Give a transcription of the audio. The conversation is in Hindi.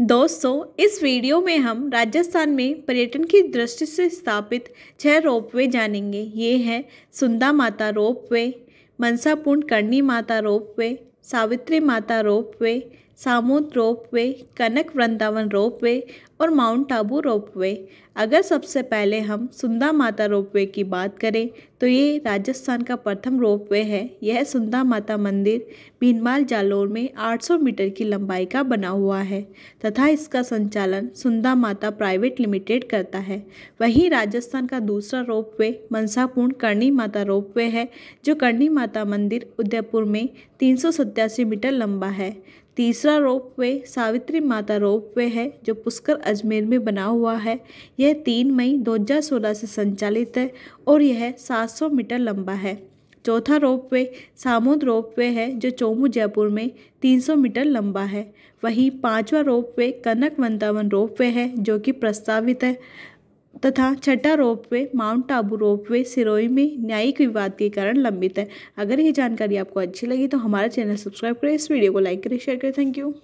दोस्तों इस वीडियो में हम राजस्थान में पर्यटन की दृष्टि से स्थापित छह रोपवे जानेंगे ये हैं सुंदा माता रोपवे मनसापुंड करणी माता रोपवे सावित्री माता रोपवे सामूद रोप वे कनक वृंदावन रोप वे और माउंट आबू रोप वे अगर सबसे पहले हम सुंदा माता रोप वे की बात करें तो ये राजस्थान का प्रथम रोप वे है यह सुंदा माता मंदिर भीनमाल जालोर में 800 मीटर की लंबाई का बना हुआ है तथा इसका संचालन सुंदा माता प्राइवेट लिमिटेड करता है वहीं राजस्थान का दूसरा रोप वे मनसापूर्ण करणी माता रोप वे है जो करणी माता मंदिर उदयपुर में तीन मीटर लंबा है तीसरा रोप वे सावित्री माता रोप वे है जो पुष्कर अजमेर में बना हुआ है यह तीन मई 2016 से संचालित है और यह 700 मीटर लंबा है चौथा रोप वे सामुद रोप वे है जो चोमू जयपुर में 300 मीटर लंबा है वहीं पांचवा रोप वे कनक वंतावन रोप वे है जो कि प्रस्तावित है तथा छठा ropeway Mount Abu ropeway Sirohi में न्यायिक विवाद के कारण लंबित है अगर ये जानकारी आपको अच्छी लगी तो हमारा चैनल सब्सक्राइब करें इस वीडियो को लाइक करें शेयर करें थैंक यू